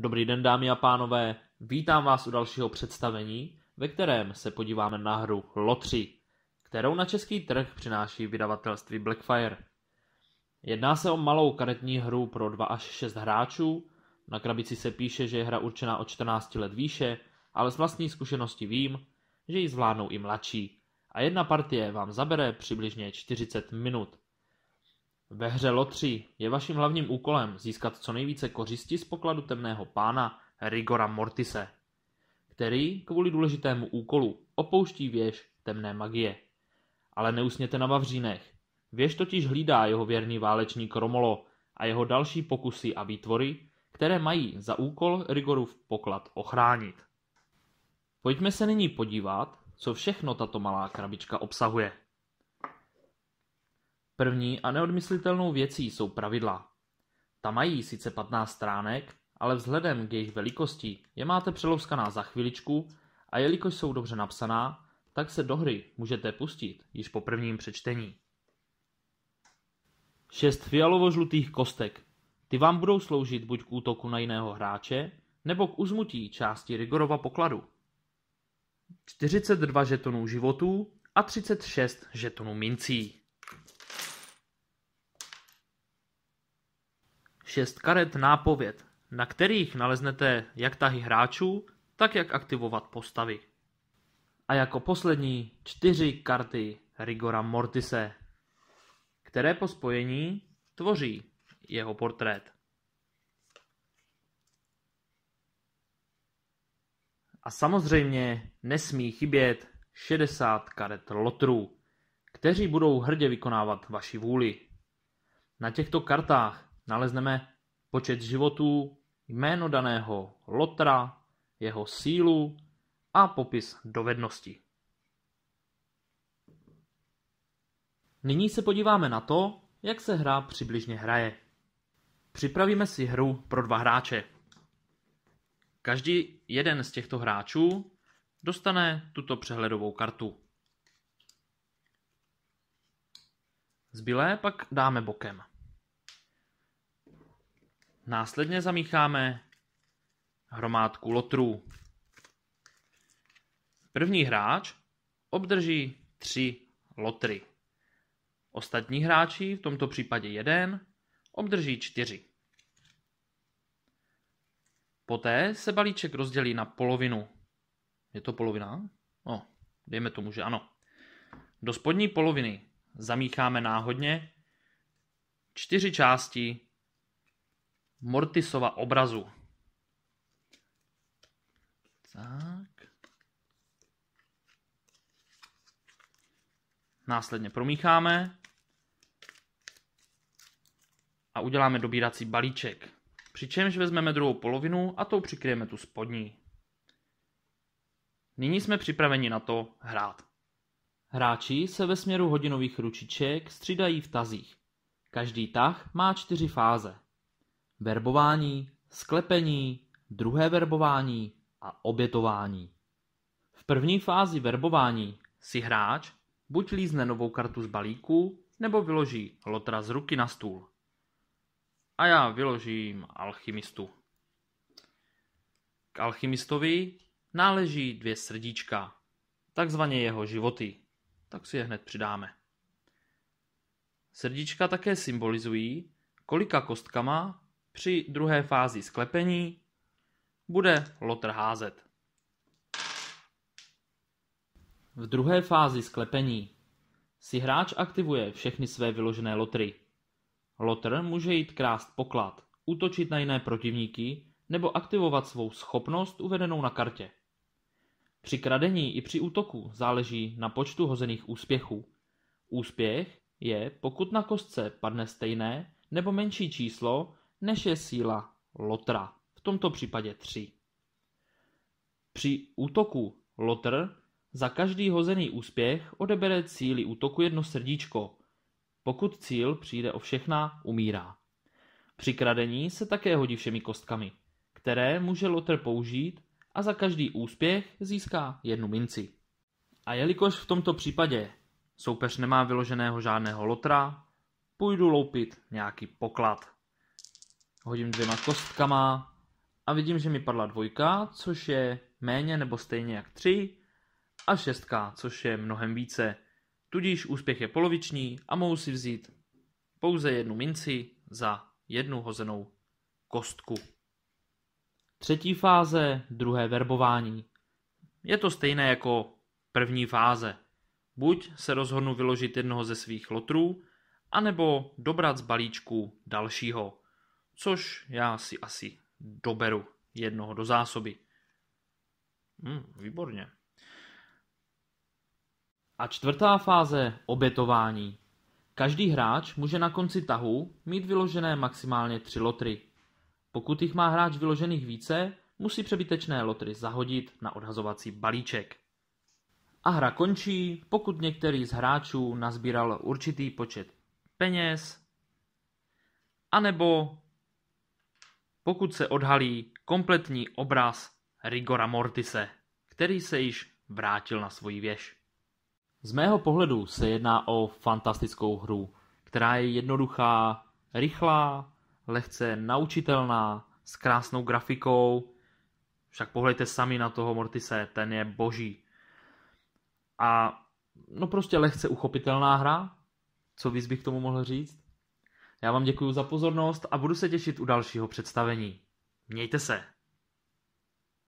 Dobrý den dámy a pánové, vítám vás u dalšího představení, ve kterém se podíváme na hru Lotři, kterou na český trh přináší vydavatelství Blackfire. Jedná se o malou karetní hru pro 2 až 6 hráčů, na krabici se píše, že je hra určená od 14 let výše, ale z vlastní zkušenosti vím, že ji zvládnou i mladší. A jedna partie vám zabere přibližně 40 minut. Ve hře Lotří je vaším hlavním úkolem získat co nejvíce kořisti z pokladu temného pána Rigora Mortise, který kvůli důležitému úkolu opouští věž temné magie. Ale neusněte na Vavřínech. Věž totiž hlídá jeho věrný válečník Romolo a jeho další pokusy a výtvory, které mají za úkol Rigorův poklad ochránit. Pojďme se nyní podívat, co všechno tato malá krabička obsahuje. První a neodmyslitelnou věcí jsou pravidla. Ta mají sice 15 stránek, ale vzhledem k jejich velikosti je máte přelouskaná za chviličku a jelikož jsou dobře napsaná, tak se do hry můžete pustit již po prvním přečtení. 6 fialovo-žlutých kostek. Ty vám budou sloužit buď k útoku na jiného hráče, nebo k uzmutí části Rigorova pokladu. 42 žetonů životů a 36 žetonů mincí. šest karet nápověd, na kterých naleznete jak tahy hráčů, tak jak aktivovat postavy. A jako poslední čtyři karty Rigora Mortise, které po spojení tvoří jeho portrét. A samozřejmě nesmí chybět 60 karet lotrů, kteří budou hrdě vykonávat vaši vůli. Na těchto kartách Nalezneme počet životů, jméno daného lotra, jeho sílu a popis dovedností. Nyní se podíváme na to, jak se hra přibližně hraje. Připravíme si hru pro dva hráče. Každý jeden z těchto hráčů dostane tuto přehledovou kartu. Zbylé pak dáme bokem. Následně zamícháme hromádku lotrů. První hráč obdrží tři lotry. Ostatní hráči, v tomto případě jeden, obdrží čtyři. Poté se balíček rozdělí na polovinu. Je to polovina? No, dejme tomu, že ano. Do spodní poloviny zamícháme náhodně čtyři části Mortisova obrazu. Tak. Následně promícháme a uděláme dobírací balíček. Přičemž vezmeme druhou polovinu a tou přikryjeme tu spodní. Nyní jsme připraveni na to hrát. Hráči se ve směru hodinových ručiček střídají v tazích. Každý tah má čtyři fáze. Verbování, sklepení, druhé verbování a obětování. V první fázi verbování si hráč buď lízne novou kartu z balíku, nebo vyloží lotra z ruky na stůl. A já vyložím alchymistu. K alchymistovi náleží dvě srdíčka, takzvaně jeho životy. Tak si je hned přidáme. Srdíčka také symbolizují, kolika kostkama při druhé fázi sklepení bude lotr házet. V druhé fázi sklepení si hráč aktivuje všechny své vyložené lotry. Lotr může jít krást poklad, útočit na jiné protivníky nebo aktivovat svou schopnost uvedenou na kartě. Při kradení i při útoku záleží na počtu hozených úspěchů. Úspěch je, pokud na kostce padne stejné nebo menší číslo, než je síla lotra, v tomto případě 3. Při útoku lotr za každý hozený úspěch odebere cíli útoku jedno srdíčko. Pokud cíl přijde o všechna, umírá. Při kradení se také hodí všemi kostkami, které může lotr použít a za každý úspěch získá jednu minci. A jelikož v tomto případě soupeř nemá vyloženého žádného lotra, půjdu loupit nějaký poklad. Hodím dvěma kostkama a vidím, že mi padla dvojka, což je méně nebo stejně jak tři a šestka, což je mnohem více. Tudíž úspěch je poloviční a mohu si vzít pouze jednu minci za jednu hozenou kostku. Třetí fáze, druhé verbování. Je to stejné jako první fáze. Buď se rozhodnu vyložit jednoho ze svých lotrů, anebo dobrat z balíčku dalšího což já si asi doberu jednoho do zásoby. Hmm, výborně. A čtvrtá fáze obětování. Každý hráč může na konci tahu mít vyložené maximálně tři lotry. Pokud jich má hráč vyložených více, musí přebytečné lotry zahodit na odhazovací balíček. A hra končí, pokud některý z hráčů nazbíral určitý počet peněz, anebo pokud se odhalí kompletní obraz rigora mortise, který se již vrátil na svoji věž. Z mého pohledu se jedná o fantastickou hru, která je jednoduchá, rychlá, lehce naučitelná, s krásnou grafikou. Však pohledejte sami na toho Mortise, ten je boží. A no prostě lehce uchopitelná hra, co víc bych k tomu mohl říct. Já vám děkuji za pozornost a budu se těšit u dalšího představení. Mějte se!